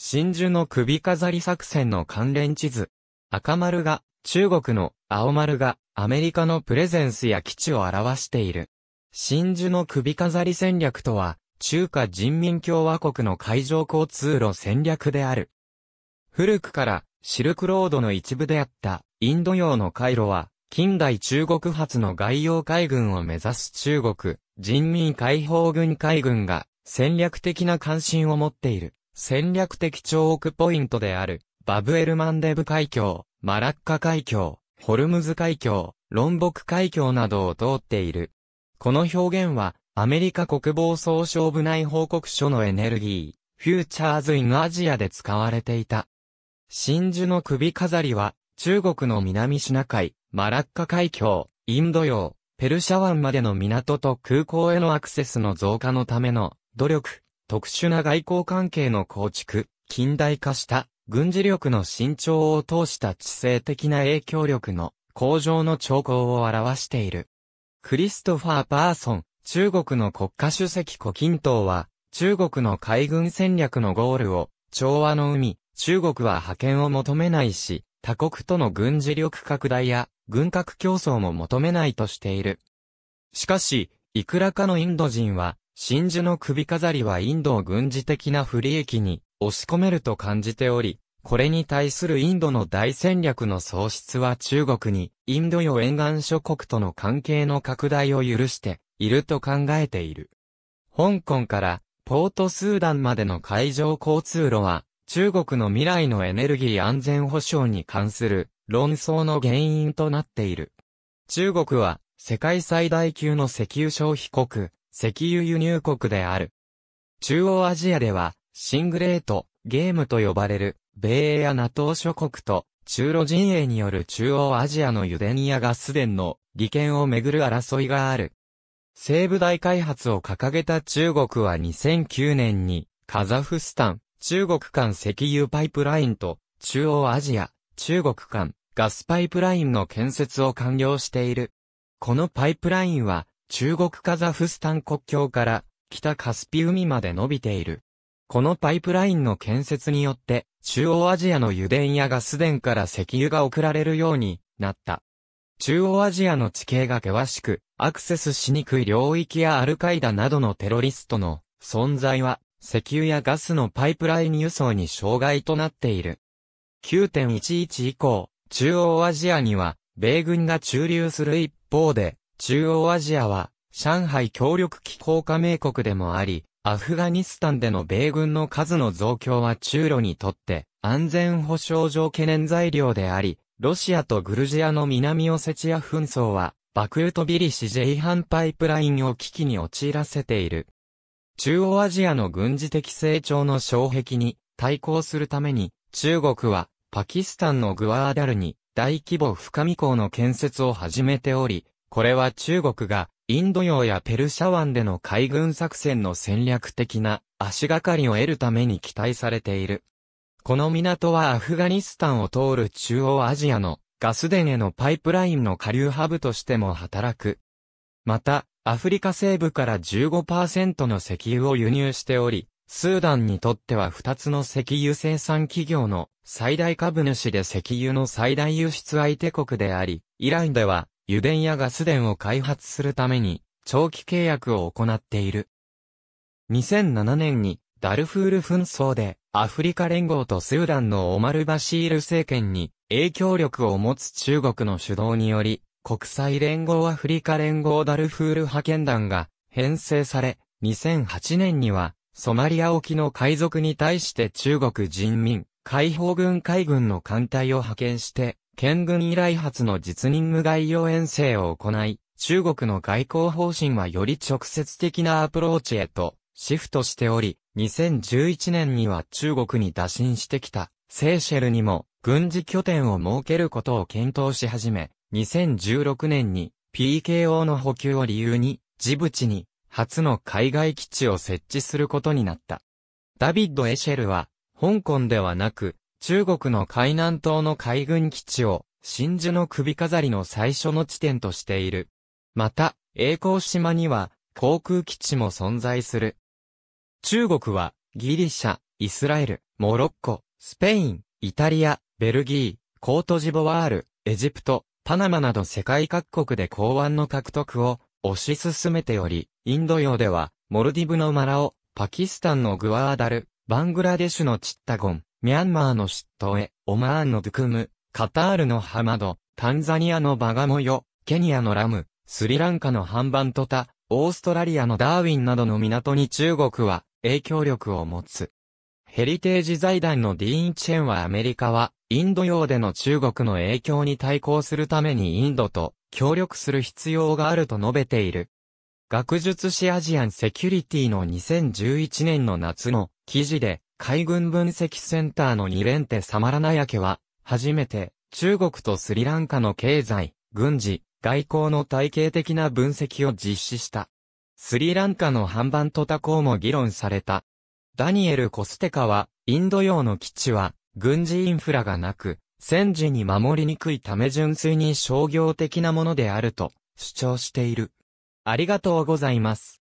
真珠の首飾り作戦の関連地図。赤丸が、中国の、青丸が、アメリカのプレゼンスや基地を表している。真珠の首飾り戦略とは、中華人民共和国の海上交通路戦略である。古くから、シルクロードの一部であった、インド洋の回路は、近代中国発の外洋海軍を目指す中国、人民解放軍海軍が、戦略的な関心を持っている。戦略的超億ポイントである、バブエルマンデブ海峡、マラッカ海峡、ホルムズ海峡、ロンボク海峡などを通っている。この表現は、アメリカ国防総省部内報告書のエネルギー、フューチャーズ・イン・アジアで使われていた。真珠の首飾りは、中国の南シナ海、マラッカ海峡、インド洋、ペルシャ湾までの港と空港へのアクセスの増加のための努力特殊な外交関係の構築、近代化した軍事力の伸長を通した知性的な影響力の向上の兆候を表している。クリストファー・パーソン、中国の国家主席古近東は、中国の海軍戦略のゴールを、調和の海、中国は派遣を求めないし、他国との軍事力拡大や、軍拡競争も求めないとしている。しかし、いくらかのインド人は、真珠の首飾りはインドを軍事的な不利益に押し込めると感じており、これに対するインドの大戦略の喪失は中国にインド洋沿岸諸国との関係の拡大を許していると考えている。香港からポートスーダンまでの海上交通路は中国の未来のエネルギー安全保障に関する論争の原因となっている。中国は世界最大級の石油消費国石油輸入国である。中央アジアでは、シングレート、ゲームと呼ばれる、米英や NATO 諸国と、中路陣営による中央アジアの油田やガス田の利権をめぐる争いがある。西部大開発を掲げた中国は2009年に、カザフスタン、中国間石油パイプラインと、中央アジア、中国間、ガスパイプラインの建設を完了している。このパイプラインは、中国カザフスタン国境から北カスピ海まで伸びている。このパイプラインの建設によって、中央アジアの油田やガス田から石油が送られるようになった。中央アジアの地形が険しく、アクセスしにくい領域やアルカイダなどのテロリストの存在は、石油やガスのパイプライン輸送に障害となっている。9.11以降、中央アジアには、米軍が駐留する一方で、中央アジアは、上海協力機構加盟国でもあり、アフガニスタンでの米軍の数の増強は中ロにとって安全保障上懸念材料であり、ロシアとグルジアの南オセチア紛争は、バクルトビリシジェイハンパイプラインを危機に陥らせている。中央アジアの軍事的成長の障壁に対抗するために、中国はパキスタンのグアーダルに大規模深見港の建設を始めており、これは中国がインド洋やペルシャ湾での海軍作戦の戦略的な足がかりを得るために期待されている。この港はアフガニスタンを通る中央アジアのガス田へのパイプラインの下流ハブとしても働く。また、アフリカ西部から15%の石油を輸入しており、スーダンにとっては2つの石油生産企業の最大株主で石油の最大輸出相手国であり、イランでは油田やガス田を開発するために、長期契約を行っている。2007年に、ダルフール紛争で、アフリカ連合とスーダンのオマルバシール政権に、影響力を持つ中国の主導により、国際連合アフリカ連合ダルフール派遣団が編成され、2008年には、ソマリア沖の海賊に対して中国人民、解放軍海軍の艦隊を派遣して、県軍以来初の実任務概要遠征を行い、中国の外交方針はより直接的なアプローチへとシフトしており、2011年には中国に打診してきたセーシェルにも軍事拠点を設けることを検討し始め、2016年に PKO の補給を理由にジブチに初の海外基地を設置することになった。ダビッド・エシェルは香港ではなく中国の海南島の海軍基地を、真珠の首飾りの最初の地点としている。また、栄光島には、航空基地も存在する。中国は、ギリシャ、イスラエル、モロッコ、スペイン、イタリア、ベルギー、コートジボワール、エジプト、パナマなど世界各国で港湾の獲得を推し進めており、インド洋では、モルディブのマラオ、パキスタンのグアーダル、バングラデシュのチッタゴン、ミャンマーの嫉妬へ、オマーンのドゥクム、カタールのハマド、タンザニアのバガモヨ、ケニアのラム、スリランカのハンバントタ、オーストラリアのダーウィンなどの港に中国は影響力を持つ。ヘリテージ財団のディーン・チェンはアメリカは、インド洋での中国の影響に対抗するためにインドと協力する必要があると述べている。学術誌アジアンセキュリティの2011年の夏の記事で、海軍分析センターの2連手サマラナヤ家は、初めて、中国とスリランカの経済、軍事、外交の体系的な分析を実施した。スリランカの反番と他項も議論された。ダニエル・コステカは、インド洋の基地は、軍事インフラがなく、戦時に守りにくいため純粋に商業的なものであると主張している。ありがとうございます。